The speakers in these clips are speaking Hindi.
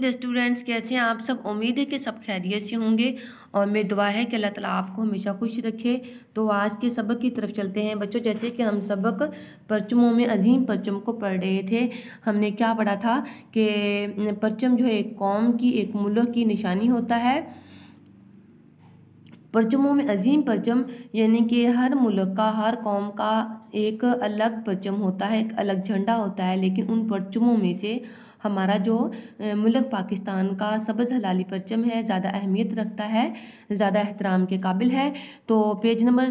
डे स्टूडेंट्स कैसे हैं आप सब उम्मीद है कि सब खैरियत से होंगे और मेरी दुआ है कि अल्लाह ताला आपको हमेशा खुश रखे तो आज के सबक की तरफ चलते हैं बच्चों जैसे कि हम सबक परचमों में अजीम परचम को पढ़ रहे थे हमने क्या पढ़ा था कि परचम जो है एक कौम की एक मुल्क की निशानी होता है परचमों में अजीम परचम यानी कि हर मुल्क का हर कौम का एक अलग परचम होता है एक अलग झंडा होता है लेकिन उन परचमों में से हमारा जो मुल्क पाकिस्तान का सबज हलाली परचम है ज़्यादा अहमियत रखता है ज़्यादा एहतराम के काबिल है तो पेज नंबर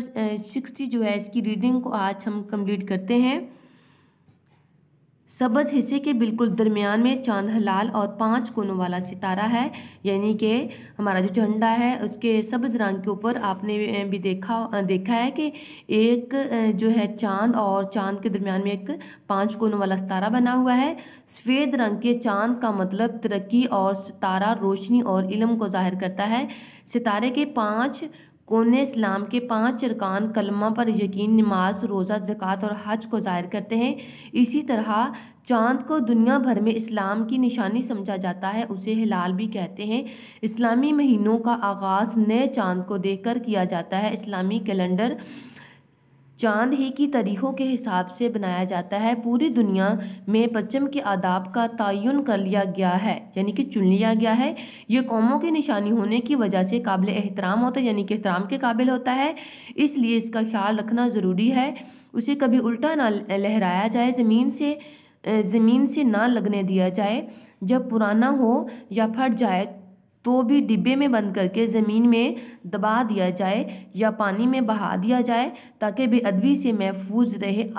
सिक्सटी जो है इसकी रीडिंग को आज हम कम्प्लीट करते हैं सबज हिस्से के बिल्कुल दरमियान में चांद हलाल और पांच कोनों वाला सितारा है यानी कि हमारा जो झंडा है उसके सब्ज रंग के ऊपर आपने भी देखा देखा है कि एक जो है चांद और चांद के दरमियान में एक पांच कोनों वाला सितारा बना हुआ है सफ़ेद रंग के चांद का मतलब तरक्की और सितारा रोशनी और इलम को जाहिर करता है सितारे के पाँच कौन इस्लाम के पांच अरकान कलमा पर यकीन नमाज रोज़ा ज़क़़त और हज को ज़ाहिर करते हैं इसी तरह चांद को दुनिया भर में इस्लाम की निशानी समझा जाता है उसे हिलाल भी कहते हैं इस्लामी महीनों का आगाज़ नए चांद को देखकर किया जाता है इस्लामी कैलेंडर चांद ही की तारीखों के हिसाब से बनाया जाता है पूरी दुनिया में परचम के आदाब का तयन कर लिया गया है यानी कि चुन लिया गया है ये कौमों की निशानी होने की वजह से काबिल एहतराम होता है यानी कि एहतराम के काबिल होता है इसलिए इसका ख्याल रखना ज़रूरी है उसे कभी उल्टा ना लहराया जाए ज़मीन से ज़मीन से ना लगने दिया जाए जब पुराना हो या फट जाए तो भी डिब्बे में बंद करके ज़मीन में दबा दिया जाए या पानी में बहा दिया जाए ताकि बेअदबी से महफूज रहे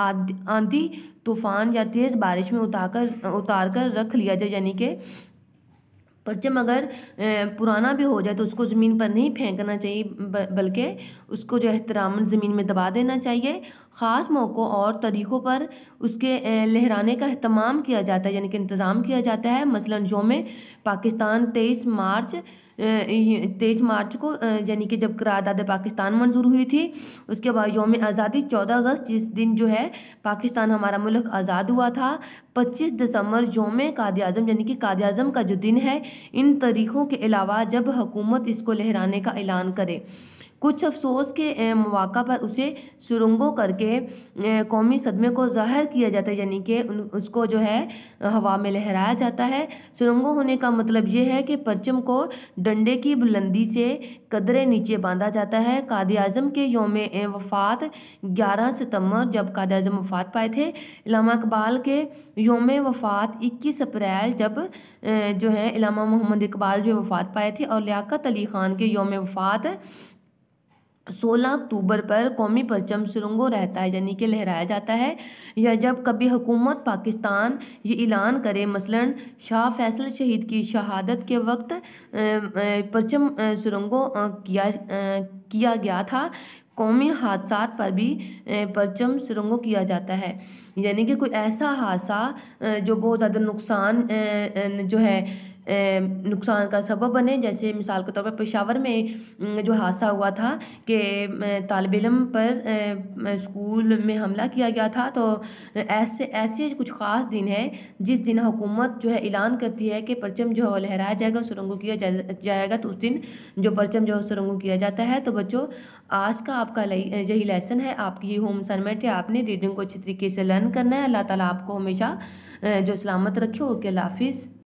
आंधी तूफ़ान या तेज़ बारिश में उतार कर उतार कर रख लिया जाए यानी कि परचम अगर पुराना भी हो जाए तो उसको ज़मीन पर नहीं फेंकना चाहिए बल्कि उसको जो है एहतराम ज़मीन में दबा देना चाहिए ख़ास मौक़ों और तरीक़ों पर उसके लहराने का अहतमाम किया जाता है यानी कि इंतज़ाम किया जाता है मसलन योम पाकिस्तान तेईस मार्च तेईस मार्च को यानी कि जब करारदाद पाकिस्तान मंजूर हुई थी उसके बाद योम आज़ादी चौदह अगस्त जिस दिन जो है पाकिस्तान हमारा मुल्क आज़ाद हुआ था पच्चीस दिसंबर योम काद अजम यानी कि काद अजम का जो दिन है इन तरीक़ों के अलावा जब हुकूमत इसको लहराने का ऐलान करे कुछ अफसोस के मौका पर उसे सुरंगों करके कौमी सदमे को ज़ाहिर किया जाता है यानी कि उसको जो है हवा में लहराया जाता है सुरंगों होने का मतलब यह है कि परचम को डंडे की बुलंदी से कदरे नीचे बांधा जाता है काद अजम के योम वफ़ात ग्यारह सितम्बर जब काद अजम वफ़ात पाए थे इलामा इकबाल के योम वफ़ात इक्कीस अप्रैल जब जो है इलामा मोहम्मद इकबाल जो वफ़ात पाए थे और लियाकत अली ख़ान के योम वफ़ात सोलह अक्टूबर पर कौमी परचम सुरंगों रहता है यानी कि लहराया जाता है या जब कभी हुकूमत पाकिस्तान ये ऐलान करे मसलन शाह फैसल शहीद की शहादत के वक्त परचम सुरंगों किया किया गया था कौमी हादसा पर भी परचम सुरंगों किया जाता है यानी कि कोई ऐसा हादसा जो बहुत ज़्यादा नुकसान जो है नुकसान का सबब बने जैसे मिसाल के तौर पर पेशावर में जो हादसा हुआ था कि तालब इलम पर स्कूल में हमला किया गया था तो ऐसे ऐसे कुछ ख़ास दिन हैं जिस दिन हुकूमत जो है ऐलान करती है कि परचम जो है लहराया जाएगा सुरंगों किया जा, जाएगा तो उस दिन जो परचम जो है सुरंगों किया जाता है तो बच्चों आज का आपका यही लेसन है आपकी ये होम असाइनमेंट है आपने रीडिंग को अच्छे तरीके से लर्न करना है अल्लाह ताला आपको हमेशा जो सलामत रखे ओके हाफिज़